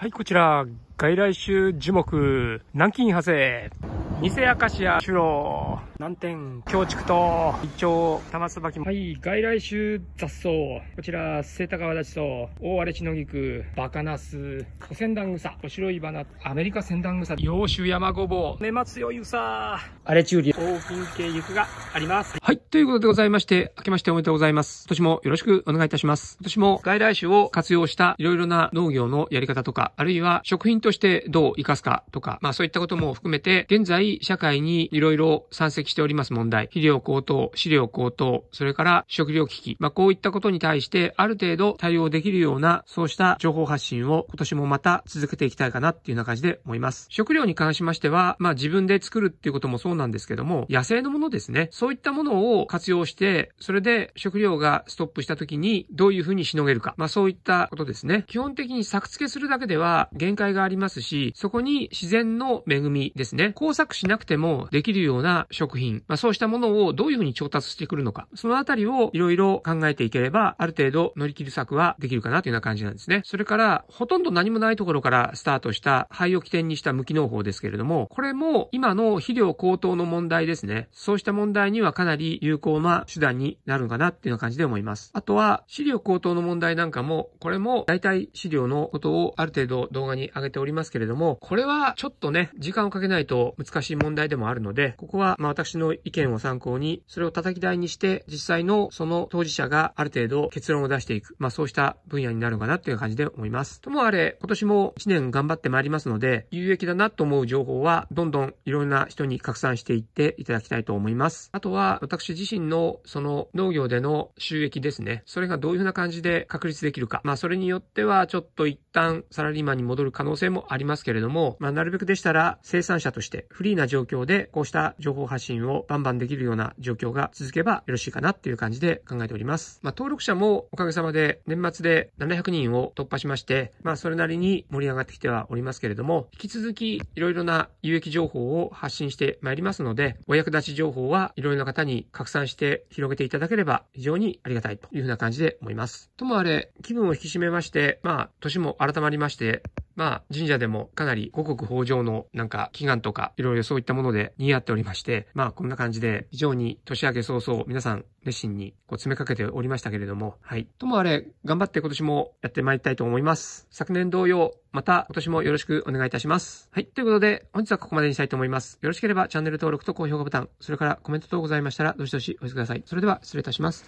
はい、こちら、外来種樹木、南京派生。偽ア、シュロー、南天、京畜と、一丁、玉椿はい、外来種雑草。こちら、瀬田川ダチと、大荒れしのぎく、バカナス、古仙段草、白い花、アメリカ仙段草、洋酒山ごぼう、根松よゆさ、荒れ中里、大金系ゆくがあります。はい、ということでございまして、明けましておめでとうございます。今年もよろしくお願いいたします。今年も外来種を活用したいろいろな農業のやり方とか、あるいは食品としてどう生かすかとか、まあそういったことも含めて、現在、社会にいろいろ山積しております問題、肥料高騰、飼料高騰、それから食料危機、まあ、こういったことに対してある程度対応できるような、そうした情報発信を今年もまた続けていきたいかなっていうような感じで思います。食料に関しましては、まあ、自分で作るっていうこともそうなんですけども、野生のものですね、そういったものを活用して、それで食料がストップした時にどういうふうにしのげるか、まあ、そういったことですね。基本的に作付けするだけでは限界がありますし、そこに自然の恵みですね、工作しなくてもできるような食品、まあ、そうしたものをどういうふうに調達してくるのか、そのあたりをいろいろ考えていければ、ある程度乗り切る策はできるかなというような感じなんですね。それから、ほとんど何もないところからスタートした灰を起点にした無機農法ですけれども、これも今の肥料高騰の問題ですね。そうした問題にはかなり有効な手段になるのかなっていうような感じで思います。あとは、飼料高騰の問題なんかも、これも大体飼料のことをある程度動画に上げておりますけれども、これはちょっとね、時間をかけないと難しいしい問題でもあるので、ここはま私の意見を参考に、それを叩き台にして、実際のその当事者がある程度結論を出していく、まあそうした分野になるのかなっていう感じで思います。ともあれ、今年も1年頑張ってまいりますので、有益だなと思う情報は、どんどんいろんな人に拡散していっていただきたいと思います。あとは、私自身のその農業での収益ですね。それがどういうふうな感じで確立できるか。まあそれによっては、ちょっと一旦サラリーマンに戻る可能性もありますけれども、まあなるべくでしたら生産者としてフリーなな状況で、こうした情報発信をバンバンできるような状況が続けばよろしいかなっていう感じで考えております。まあ、登録者もおかげさまで年末で700人を突破しまして、まあ、それなりに盛り上がってきてはおりますけれども、引き続きいろいろな有益情報を発信してまいりますので、お役立ち情報はいろいろな方に拡散して広げていただければ非常にありがたいというふうな感じで思います。ともあれ、気分を引き締めまして、まあ、年も改まりまして、まあ、神社でもかなり五穀豊穣のなんか祈願とか、いろいろそういったもので賑わっておりまして、まあ、こんな感じで、非常に年明け早々、皆さん、熱心にこう詰めかけておりましたけれども、はい。ともあれ、頑張って今年もやってまいりたいと思います。昨年同様、また今年もよろしくお願いいたします。はい。ということで、本日はここまでにしたいと思います。よろしければチャンネル登録と高評価ボタン、それからコメント等ございましたら、どしどしお寄せください。それでは、失礼いたします。